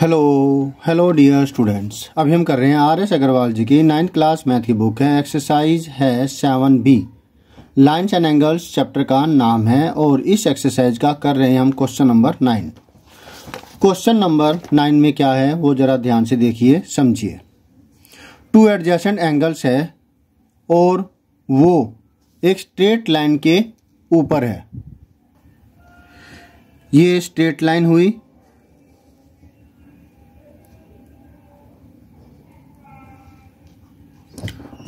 hello hello dear students अभी हम कर रहे हैं आर एस अग्रवाल जी की नाइन्थ क्लास मैथ की बुक है एक्सरसाइज है seven B lines and angles chapter का नाम है और इस एक्सरसाइज का कर रहे हैं हम question number nine question number nine में क्या है वो ज़रा ध्यान से देखिए समझिए टू एडजेसेंट एंगल्स है और वो एक स्ट्रेट लाइन के ऊपर है ये स्ट्रेट लाइन हुई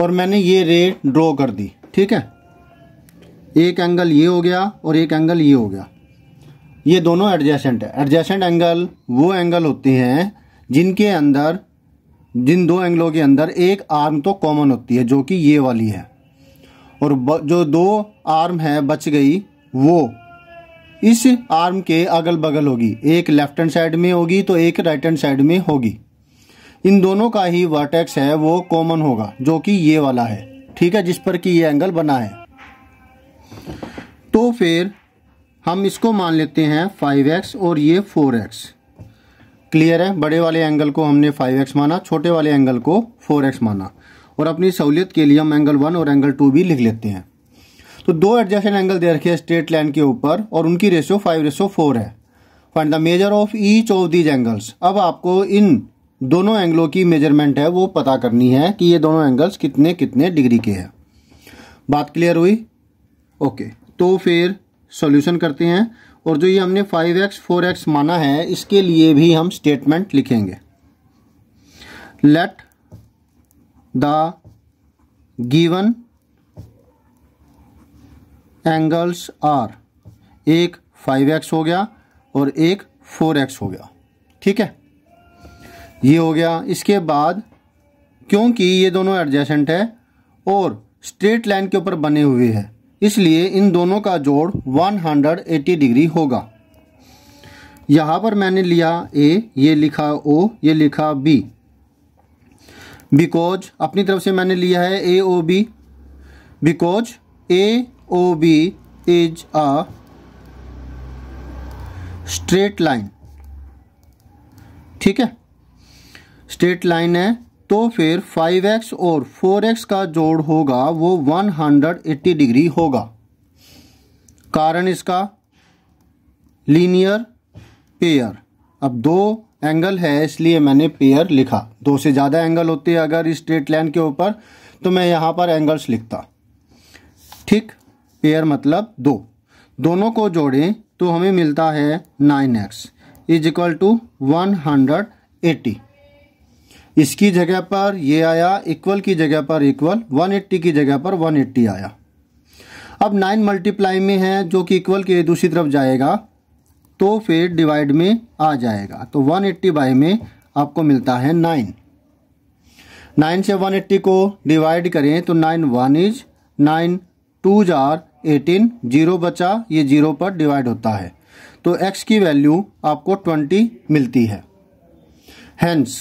और मैंने ये रे ड्रॉ कर दी ठीक है एक एंगल ये हो गया और एक एंगल ये हो गया ये दोनों एडजेसेंट है एडजेसेंट एंगल वो एंगल होते हैं जिनके अंदर जिन दो एंगलों के अंदर एक आर्म तो कॉमन होती है जो कि ये वाली है और जो दो आर्म है बच गई वो इस आर्म के अगल बगल होगी एक लेफ्ट हैंड साइड में होगी तो एक राइट हैंड साइड में होगी इन दोनों का ही वर्टेक्स है वो कॉमन होगा जो कि ये वाला है ठीक है जिस पर कि ये एंगल बना है तो फिर हम इसको मान लेते हैं 5x और ये 4x क्लियर है बड़े वाले एंगल को हमने 5x माना छोटे वाले एंगल को 4x माना और अपनी सहूलियत के लिए हम एंगल वन और एंगल टू भी लिख लेते हैं तो दो एडजस्टेड एंगल दे रखे हैं स्ट्रेट लाइन के ऊपर और उनकी रेशियो फाइव रेशियो फोर है find the measure of each of these angles अब आपको इन दोनों एंगलों की मेजरमेंट है वो पता करनी है कि ये दोनों एंगल्स कितने कितने डिग्री के हैं बात क्लियर हुई ओके तो फिर सॉल्यूशन करते हैं और जो ये हमने 5x 4x माना है इसके लिए भी हम स्टेटमेंट लिखेंगे let the given angles are एक 5x हो गया और एक 4x हो गया ठीक है ये हो गया इसके बाद क्योंकि ये दोनों एडजेसेंट है और स्ट्रेट लाइन के ऊपर बने हुए हैं इसलिए इन दोनों का जोड़ 180 डिग्री होगा यहाँ पर मैंने लिया ए ये लिखा ओ ये लिखा बी बिकॉज अपनी तरफ से मैंने लिया है A O B because A O B is a straight line ठीक है स्ट्रेट लाइन है तो फिर 5x और 4x का जोड़ होगा वो 180 डिग्री होगा कारण इसका लीनियर पेयर अब दो एंगल है इसलिए मैंने पेयर लिखा दो से ज़्यादा एंगल होते हैं अगर इस स्ट्रेट लाइन के ऊपर तो मैं यहाँ पर एंगल्स लिखता ठीक पेयर मतलब दो दोनों को जोड़ें तो हमें मिलता है nine x is equal to one hundred इसकी जगह पर ये आया इक्वल की जगह पर इक्वल 180 की जगह पर 180 आया अब 9 मल्टीप्लाई में है जो कि इक्वल के दूसरी तरफ जाएगा तो फिर डिवाइड में आ जाएगा तो 180 एट्टी बाई में आपको मिलता है 9 9 से 180 को डिवाइड करें तो 9 वन इज नाइन टू जार एटीन जीरो बचा ये जीरो पर डिवाइड होता है तो x की वैल्यू आपको 20 मिलती है हैंस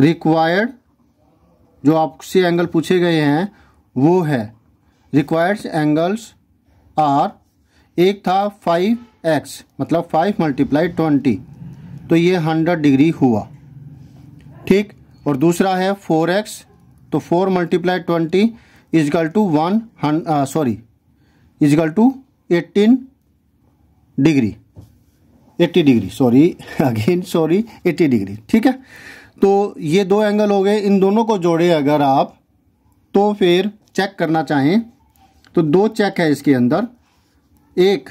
रिक्वायर्ड जो आपसे एंगल पूछे गए हैं वो है रिक्वायर्ड एंगल्स आर एक था फाइव एक्स मतलब फाइव मल्टीप्लाई ट्वेंटी तो ये हंड्रेड डिग्री हुआ ठीक और दूसरा है फोर एक्स तो four multiply twenty is equal to one sorry is equal to eighteen degree eighty degree sorry again sorry eighty degree ठीक है तो ये दो एंगल हो गए इन दोनों को जोड़े अगर आप तो फिर चेक करना चाहें तो दो चेक है इसके अंदर एक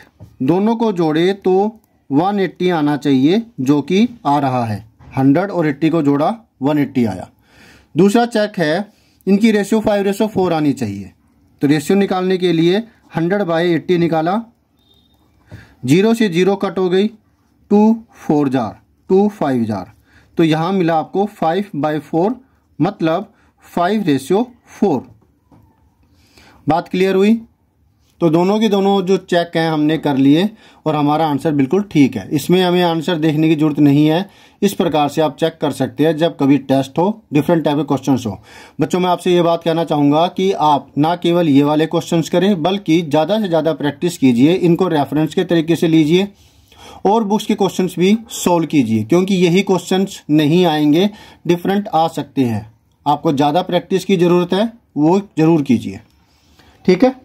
दोनों को जोड़े तो 180 आना चाहिए जो कि आ रहा है 100 और 80 को जोड़ा 180 आया दूसरा चेक है इनकी रेशियो फाइव रेशियो फोर आनी चाहिए तो रेशियो निकालने के लिए 100 बाई एट्टी निकाला जीरो से जीरो कट हो गई टू फोर जार टू फाइव जार तो यहां मिला आपको फाइव बाई फोर मतलब फाइव रेशियो फोर बात क्लियर हुई तो दोनों के दोनों जो चेक हैं हमने कर लिए और हमारा आंसर बिल्कुल ठीक है इसमें हमें आंसर देखने की जरूरत नहीं है इस प्रकार से आप चेक कर सकते हैं जब कभी टेस्ट हो डिफरेंट टाइप के क्वेश्चन हो बच्चों मैं आपसे ये बात कहना चाहूँगा कि आप ना केवल ये वाले क्वेश्चन करें बल्कि ज़्यादा से ज़्यादा प्रैक्टिस कीजिए इनको रेफरेंस के तरीके से लीजिए और बुक्स के क्वेश्चन भी सोल्व कीजिए क्योंकि यही क्वेश्चन नहीं आएंगे डिफरेंट आ सकते हैं आपको ज़्यादा प्रैक्टिस की ज़रूरत है वो ज़रूर कीजिए ठीक है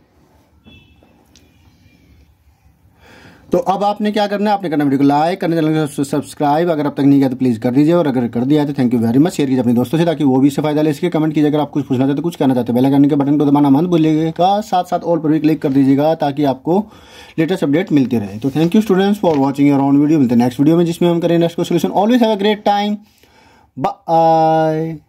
तो अब आपने क्या करना है आपने करना वीडियो को लाइक करना चैनल को सब्सक्राइब अगर अब तक नहीं किया तो प्लीज़ कर दीजिए और अगर कर दिया तो thank you very much share कीजिए अपने दोस्तों से ताकि वो भी इससे फायदा ले इसके कमेंट कीजिए अगर आप कुछ पूछना चाहते तो कुछ कहना चाहते हैं पहले आइकन के बटन को दबाना मत भूलिएगा साथ साथ ऑल पर भी क्लिक कर दीजिएगा ताकि आपको लेटेस्ट अपडेट मिलती रहे तो thank you students for watching your on video मिलते हैं नेक्स्ट वीडियो में जिसमें हम करें नेक्स्ट को solution always have a great time bye